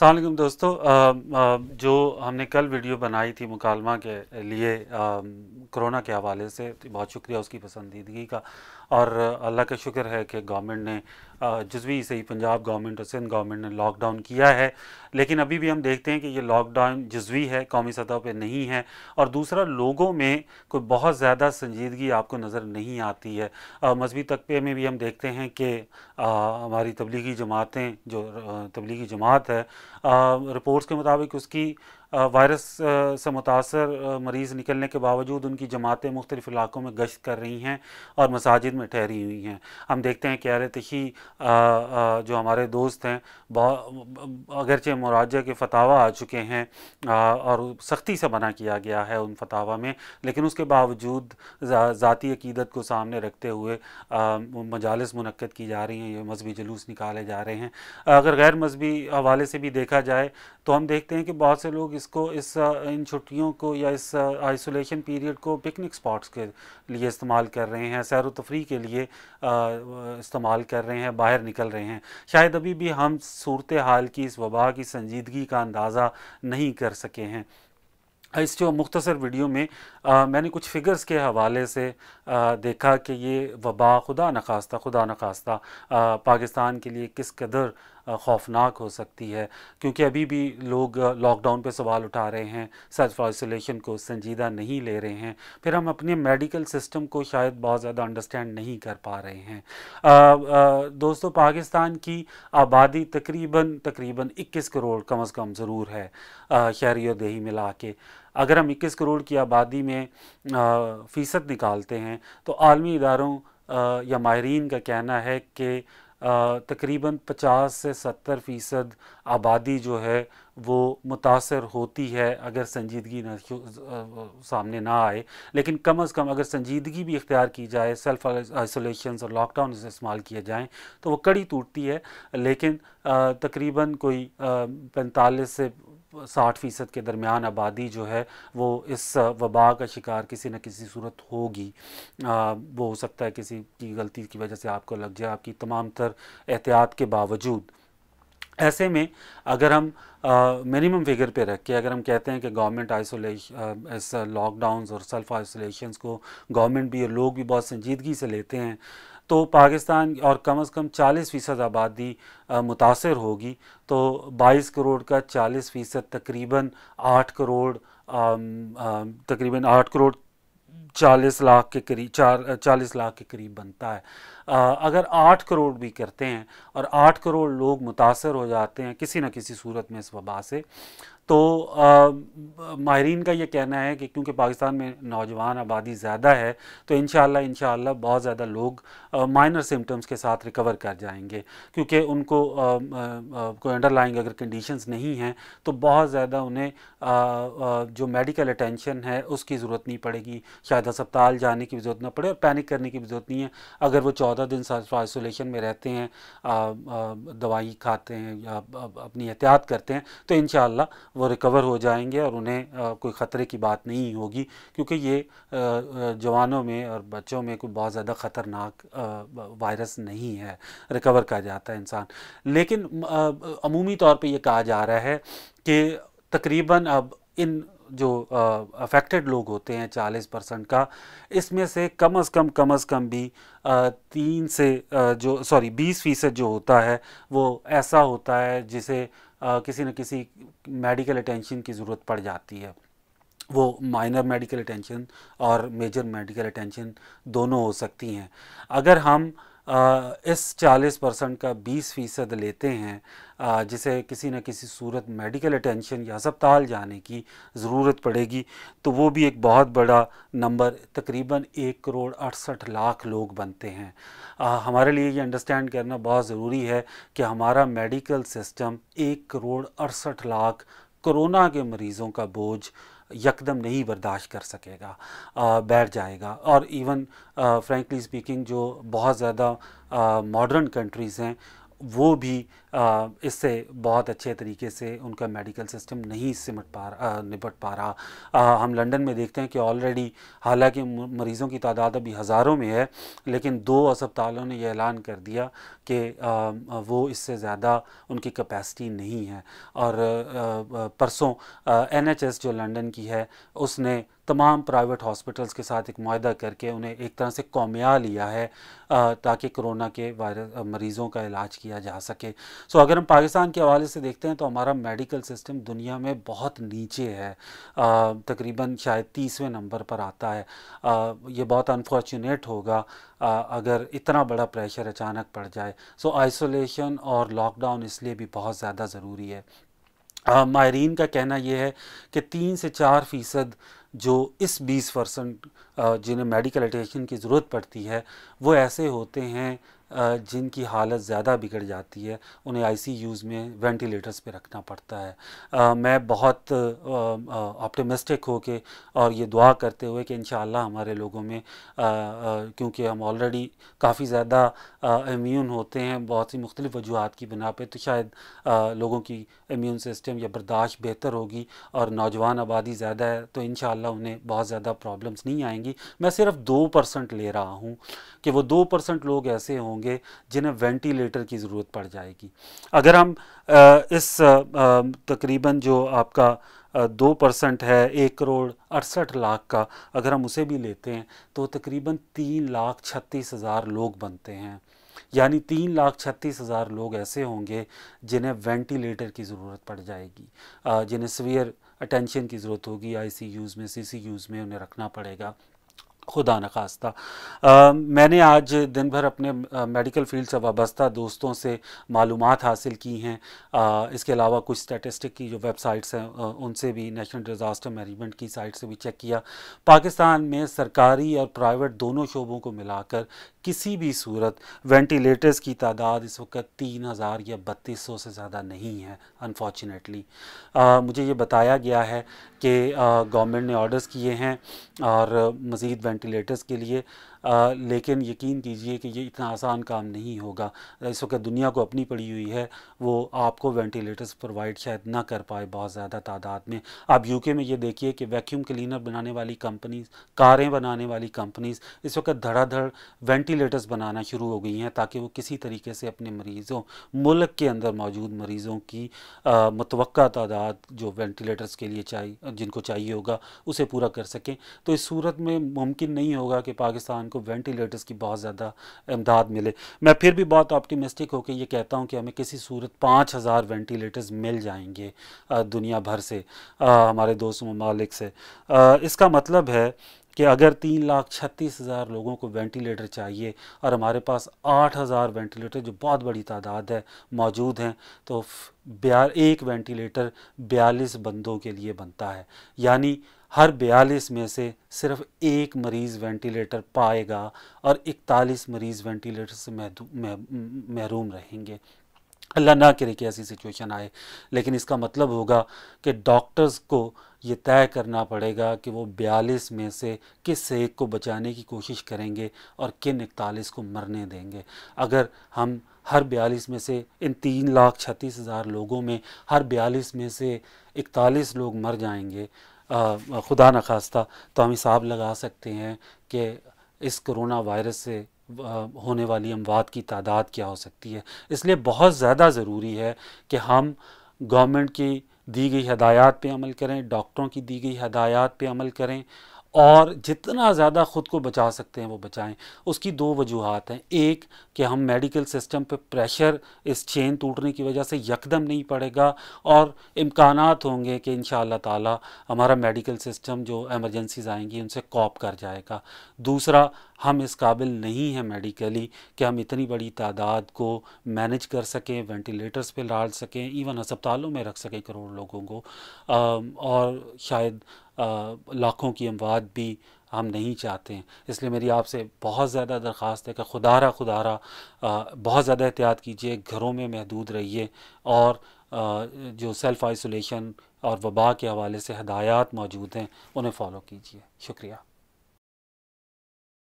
السلام علیکم دوستو جو ہم نے کل ویڈیو بنائی تھی مکالمہ کے لیے کرونا کے حوالے سے بہت شکریہ اس کی پسندیدگی کا اور اللہ کا شکر ہے کہ گورنمنٹ نے جزوی صحیح پنجاب گورنمنٹ اور سندھ گورنمنٹ نے لاک ڈاؤن کیا ہے لیکن ابھی بھی ہم دیکھتے ہیں کہ یہ لاک ڈاؤن جزوی ہے قومی سطح پہ نہیں ہے اور دوسرا لوگوں میں کوئی بہت زیادہ سنجیدگی آپ کو نظر نہیں آتی ہے مذہبی تقبے میں بھی ہم دیکھتے ہیں کہ ہماری تبلیغی جماعتیں جو تبلیغی جماعت ہے رپورٹس کے مطابق اس کی وائرس سے متاثر مریض نکلنے کے باوجود ان کی جماعتیں مختلف علاقوں میں گشت کر رہی ہیں اور مساجد میں ٹھہری ہوئی ہیں ہم دیکھتے ہیں کہ قیرتحی جو ہمارے دوست ہیں اگرچہ مراجہ کے فتاوہ آ چکے ہیں اور سختی سے بنا کیا گیا ہے ان فتاوہ میں لیکن اس کے باوجود ذاتی عقیدت کو سامنے رکھتے ہوئے مجالس منعقد کی جا رہی ہیں یہ مذہبی جلوس نکالے جا رہے ہیں اگر غیر مذہبی حوالے سے بھی دیکھا جائے تو ہم دیکھتے ہیں کہ بہت سے لوگ اس کو اس ان چھٹیوں کو یا اس آئسولیشن پیریڈ کو پکنک سپاٹس کے لیے استعمال کر رہے ہیں سیر و تفریح کے لیے استعمال کر رہے ہیں باہر نکل رہے ہیں شاید ابھی بھی ہم صورتحال کی اس وبا کی سنجیدگی کا اندازہ نہیں کر سکے ہیں اس جو مختصر ویڈیو میں میں نے کچھ فگرز کے حوالے سے دیکھا کہ یہ وبا خدا نخواستہ خدا نخواستہ پاکستان کے لیے کس قدر خوفناک ہو سکتی ہے کیونکہ ابھی بھی لوگ لاک ڈاؤن پہ سوال اٹھا رہے ہیں سیلف آئسولیشن کو سنجیدہ نہیں لے رہے ہیں پھر ہم اپنے میڈیکل سسٹم کو شاید بہت زیادہ انڈرسٹینڈ نہیں کر پا رہے ہیں دوستو پاکستان کی آبادی تقریباً تقریباً اکیس کروڑ کم از کم ضرور ہے شہری و دیہی ملا کے اگر ہم اکیس کروڑ کی آبادی میں فیصد نکالتے ہیں تو عالمی اداروں یا ماہرین کا کہنا ہے کہ تقریباً پچاس سے ستر فیصد آبادی جو ہے وہ متاثر ہوتی ہے اگر سنجیدگی سامنے نہ آئے لیکن کم از کم اگر سنجیدگی بھی اختیار کی جائے سیلف آئسولیشنز اور لاک ڈاؤن استعمال کیے جائیں تو وہ کڑی ٹوٹتی ہے لیکن تقریباً کوئی پینتالیس سے ساٹھ فیصد کے درمیان آبادی جو ہے وہ اس وبا کا شکار کسی نہ کسی صورت ہوگی وہ ہو سکتا ہے کسی کی غلطی کی وجہ سے آپ کو لگ جائے آپ کی تمام تر احتیاط کے باوجود ایسے میں اگر ہم منیمم فگر پہ رکھ کے اگر ہم کہتے ہیں کہ گورنمنٹ آئسولیش لاک ڈاؤنز اور سیلف آئسولیشنز کو گورنمنٹ بھی اور لوگ بھی بہت سنجیدگی سے لیتے ہیں تو پاکستان اور کم از کم چالیس فیصد آبادی متاثر ہوگی تو بائیس کروڑ کا چالیس فیصد تقریباً آٹھ کروڑ تقریباً آٹھ کروڑ چالیس لاکھ کے قریب چار چالیس لاکھ کے قریب بنتا ہے اگر آٹھ کروڑ بھی کرتے ہیں اور آٹھ کروڑ لوگ متاثر ہو جاتے ہیں کسی نہ کسی صورت میں اس وبا سے تو ماہرین کا یہ کہنا ہے کہ کیونکہ پاکستان میں نوجوان آبادی زیادہ ہے تو انشاءاللہ انشاءاللہ بہت زیادہ لوگ مائنر سمٹمز کے ساتھ ریکور کر جائیں گے کیونکہ ان کو کوئی انڈر لائنگ اگر کنڈیشنز نہیں ہیں تو بہت زیادہ انہیں جو میڈیکل اٹینشن ہے اس کی ضرورت نہیں پڑے گی شاید ہسپتال جانے کی بھی ضرورت نہ پڑے اور پینک کرنے کی بھی ضرورت نہیں ہے اگر وہ چودہ چودہ دن آئسولیشن میں رہتے ہیں دوائی کھاتے ہیں یا اپنی احتیاط کرتے ہیں تو انشاءاللہ وہ ریکور ہو جائیں گے اور انہیں کوئی خطرے کی بات نہیں ہوگی کیونکہ یہ جوانوں میں اور بچوں میں کوئی بہت زیادہ خطرناک وائرس نہیں ہے ریکور کہا جاتا ہے انسان لیکن عمومی طور پہ یہ کہا جا رہا ہے کہ تقریباً اب ان جو افیکٹڈ لوگ ہوتے ہیں چالیس پرسنٹ کا اس میں سے کم از کم کم از کم بھی تین سے جو سوری بیس فیصد جو ہوتا ہے وہ ایسا ہوتا ہے جسے کسی نہ کسی میڈیکل اٹینشن کی ضرورت پڑ جاتی ہے وہ مائنر میڈیکل اٹینشن اور میجر میڈیکل اٹینشن دونوں ہو سکتی ہیں اگر ہم اس چالیس پرسنٹ کا بیس فیصد لیتے ہیں جسے کسی نہ کسی صورت میڈیکل اٹینشن یا ہسپتال جانے کی ضرورت پڑے گی تو وہ بھی ایک بہت بڑا نمبر تقریباً ایک کروڑ اڑسٹھ لاکھ لوگ بنتے ہیں ہمارے لیے یہ انڈرسٹینڈ کرنا بہت ضروری ہے کہ ہمارا میڈیکل سسٹم ایک کروڑ اڑسٹھ لاکھ کرونا کے مریضوں کا بوجھ یکدم نہیں برداشت کر سکے گا بیٹھ جائے گا اور ایون فرینکلی اسپیکنگ جو بہت زیادہ ماڈرن کنٹریز ہیں وہ بھی اس سے بہت اچھے طریقے سے ان کا میڈیکل سسٹم نہیں سمٹ پا رہا نپٹ پا رہا ہم لنڈن میں دیکھتے ہیں کہ آلریڈی حالانکہ مریضوں کی تعداد ابھی ہزاروں میں ہے لیکن دو اسپتالوں نے یہ اعلان کر دیا کہ وہ اس سے زیادہ ان کی کپیسٹی نہیں ہے اور پرسوں این ایچ ایس جو لنڈن کی ہے اس نے تمام پرائیویٹ ہاسپٹلز کے ساتھ ایک معاہدہ کر کے انہیں ایک طرح سے قومیا لیا ہے تاکہ کرونا کے وائرس مریضوں کا علاج کیا جا سکے سو اگر ہم پاکستان کے حوالے سے دیکھتے ہیں تو ہمارا میڈیکل سسٹم دنیا میں بہت نیچے ہے تقریباً شاید تیسویں نمبر پر آتا ہے یہ بہت انفارچونیٹ ہوگا اگر اتنا بڑا پریشر اچانک پڑ جائے سو آئسولیشن اور لاک ڈاؤن اس لیے بھی بہت زیادہ ضروری ہے ماہرین کا کہنا یہ ہے کہ تین سے چار فیصد جو اس بیس پرسنٹ جنہیں میڈیکل اٹیشن کی ضرورت پڑتی ہے وہ ایسے ہوتے ہیں جن کی حالت زیادہ بگڑ جاتی ہے انہیں آئی سی یوز میں وینٹیلیٹرز پہ رکھنا پڑتا ہے میں بہت آپٹیمسٹک ہو کے اور یہ دعا کرتے ہوئے کہ انشاءاللہ ہمارے لوگوں میں کیونکہ ہم آلریڈی کافی زیادہ امیون ہوتے ہیں بہت سی مختلف وجوہات کی بنا پہ تو شاید لوگوں کی امیون سسٹم یا برداشت بہتر ہوگی اور نوجوان آبادی زیادہ ہے تو انشاءاللہ انہیں بہت زیادہ پرابلمس نہیں آئیں گی میں صرف دو پرسنٹ لے رہا ہوں کہ وہ دو پرسنٹ لوگ ایسے ہوں ہوں گے جنہیں وینٹیلیٹر کی ضرورت پڑ جائے گی اگر ہم اس تقریباً جو آپ کا دو پرسنٹ ہے ایک کروڑ اڑسٹھ لاکھ کا اگر ہم اسے بھی لیتے ہیں تو تقریباً تین لاکھ چھتیس ہزار لوگ بنتے ہیں یعنی تین لاکھ چھتیس ہزار لوگ ایسے ہوں گے جنہیں وینٹیلیٹر کی ضرورت پڑ جائے گی جنہیں سویر اٹینشن کی ضرورت ہوگی آئی سی یوز میں سی سی یوز میں انہیں رکھنا پڑے گا خدا نخواستہ میں نے آج دن بھر اپنے میڈیکل فیلڈ سے وابستہ دوستوں سے معلومات حاصل کی ہیں اس کے علاوہ کچھ سٹیٹسٹک کی جو ویب سائٹس ہیں ان سے بھی نیشنل ڈیزاسٹر مینجمنٹ کی سائٹ سے بھی چیک کیا پاکستان میں سرکاری اور پرائیویٹ دونوں شعبوں کو ملا کر کسی بھی صورت وینٹیلیٹرز کی تعداد اس وقت تین ہزار یا بتیس سو سے زیادہ نہیں ہے انفارچونیٹلی مجھے یہ بتایا گیا ہے کہ گورنمنٹ نے آرڈرز کیے ہیں اور مزید وینٹیلیٹرز کے لیے لیکن یقین کیجئے کہ یہ اتنا آسان کام نہیں ہوگا اس وقت دنیا کو اپنی پڑی ہوئی ہے وہ آپ کو وینٹیلیٹرز پرووائڈ شاید نہ کر پائے بہت زیادہ تعداد میں آپ یو کے میں یہ دیکھیے کہ ویکیوم کلینر بنانے والی کمپنیز کاریں بنانے والی کمپنیز اس وقت دھڑا دھڑ وینٹیلیٹرز بنانا شروع ہو گئی ہیں تاکہ وہ کسی طریقے سے اپنے مریضوں ملک کے اندر موجود مریضوں کی متوقع تعداد جو وینٹیلیٹرز کے لیے چاہیے جن کو چاہیے ہوگا اسے پورا کر سکیں تو اس صورت میں ممکن نہیں ہوگا کہ پاکستان کو کو وینٹیلیٹرز کی بہت زیادہ امداد ملے میں پھر بھی بہت آپٹیمسٹک ہو کے یہ کہتا ہوں کہ ہمیں کسی صورت پانچ ہزار وینٹیلیٹرز مل جائیں گے دنیا بھر سے ہمارے دوست ممالک سے اس کا مطلب ہے کہ اگر تین لاکھ چھتیس ہزار لوگوں کو وینٹیلیٹر چاہیے اور ہمارے پاس آٹھ ہزار وینٹیلیٹر جو بہت بڑی تعداد ہے موجود ہیں تو ایک وینٹیلیٹر بیالیس بندوں کے لیے بنتا ہے یعنی ہر بیالیس میں سے صرف ایک مریض وینٹیلیٹر پائے گا اور اکتالیس مریض وینٹیلیٹر سے محروم رہیں گے اللہ نہ کرے کہ ایسی سچویشن آئے لیکن اس کا مطلب ہوگا کہ ڈاکٹرز کو یہ طے کرنا پڑے گا کہ وہ بیالیس میں سے کس ایک کو بچانے کی کوشش کریں گے اور کن اکتالیس کو مرنے دیں گے اگر ہم ہر بیالیس میں سے ان تین لاکھ چھتیس ہزار لوگوں میں ہر بیالیس میں سے اکتالیس لوگ مر جائیں گے خدا نخواستہ تو ہم حساب لگا سکتے ہیں کہ اس کرونا وائرس سے ہونے والی اموات کی تعداد کیا ہو سکتی ہے اس لیے بہت زیادہ ضروری ہے کہ ہم گورنمنٹ کی دی گئی ہدایات پہ عمل کریں ڈاکٹروں کی دی گئی ہدایات پہ عمل کریں اور جتنا زیادہ خود کو بچا سکتے ہیں وہ بچائیں اس کی دو وجوہات ہیں ایک کہ ہم میڈیکل سسٹم پہ پریشر اس چین ٹوٹنے کی وجہ سے یکدم نہیں پڑے گا اور امکانات ہوں گے کہ ان شاء اللہ تعالیٰ ہمارا میڈیکل سسٹم جو ایمرجنسیز آئیں گی ان سے کوپ کر جائے گا دوسرا ہم اس قابل نہیں ہیں میڈیکلی کہ ہم اتنی بڑی تعداد کو مینج کر سکیں وینٹیلیٹرز پہ لال سکیں ایون ہسپتالوں میں رکھ سکیں کروڑ لوگوں کو اور شاید لاکھوں کی اموات بھی ہم نہیں چاہتے ہیں اس لیے میری آپ سے بہت زیادہ درخواست ہے کہ خدا را خدا را بہت زیادہ احتیاط کیجیے گھروں میں محدود رہیے اور جو سیلف آئسولیشن اور وبا کے حوالے سے ہدایات موجود ہیں انہیں فالو کیجیے شکریہ